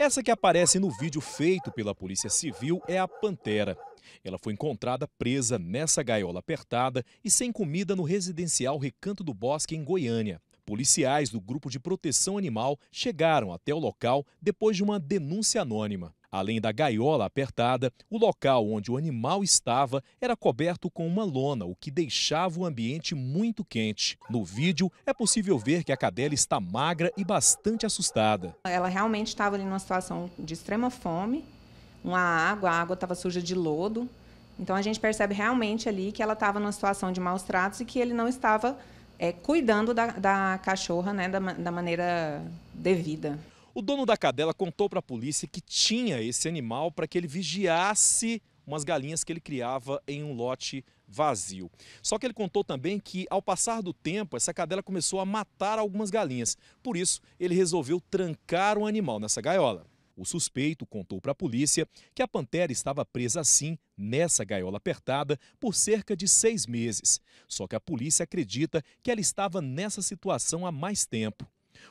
Essa que aparece no vídeo feito pela Polícia Civil é a Pantera. Ela foi encontrada presa nessa gaiola apertada e sem comida no residencial Recanto do Bosque, em Goiânia. Policiais do Grupo de Proteção Animal chegaram até o local depois de uma denúncia anônima. Além da gaiola apertada, o local onde o animal estava era coberto com uma lona, o que deixava o ambiente muito quente. No vídeo, é possível ver que a cadela está magra e bastante assustada. Ela realmente estava ali numa situação de extrema fome, uma água, a água estava suja de lodo. Então a gente percebe realmente ali que ela estava numa situação de maus tratos e que ele não estava é, cuidando da, da cachorra né, da, da maneira devida. O dono da cadela contou para a polícia que tinha esse animal para que ele vigiasse umas galinhas que ele criava em um lote vazio. Só que ele contou também que, ao passar do tempo, essa cadela começou a matar algumas galinhas. Por isso, ele resolveu trancar o um animal nessa gaiola. O suspeito contou para a polícia que a pantera estava presa assim, nessa gaiola apertada, por cerca de seis meses. Só que a polícia acredita que ela estava nessa situação há mais tempo.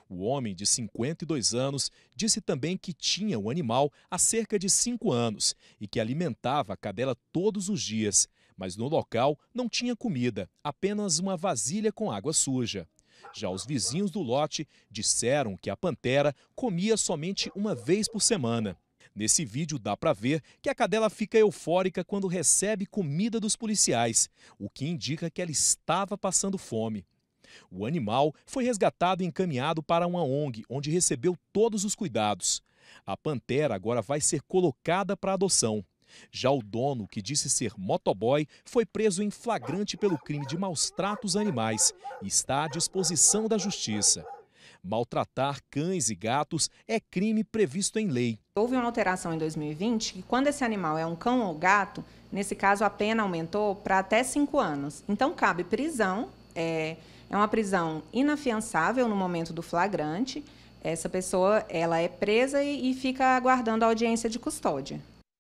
O homem, de 52 anos, disse também que tinha o animal há cerca de cinco anos e que alimentava a cadela todos os dias. Mas no local não tinha comida, apenas uma vasilha com água suja. Já os vizinhos do lote disseram que a pantera comia somente uma vez por semana. Nesse vídeo dá para ver que a cadela fica eufórica quando recebe comida dos policiais, o que indica que ela estava passando fome. O animal foi resgatado e encaminhado para uma ONG, onde recebeu todos os cuidados. A pantera agora vai ser colocada para adoção. Já o dono, que disse ser motoboy, foi preso em flagrante pelo crime de maus tratos animais e está à disposição da justiça. Maltratar cães e gatos é crime previsto em lei. Houve uma alteração em 2020 que, quando esse animal é um cão ou gato, nesse caso a pena aumentou para até cinco anos. Então, cabe prisão é, é uma prisão inafiançável no momento do flagrante. Essa pessoa ela é presa e, e fica aguardando a audiência de custódia.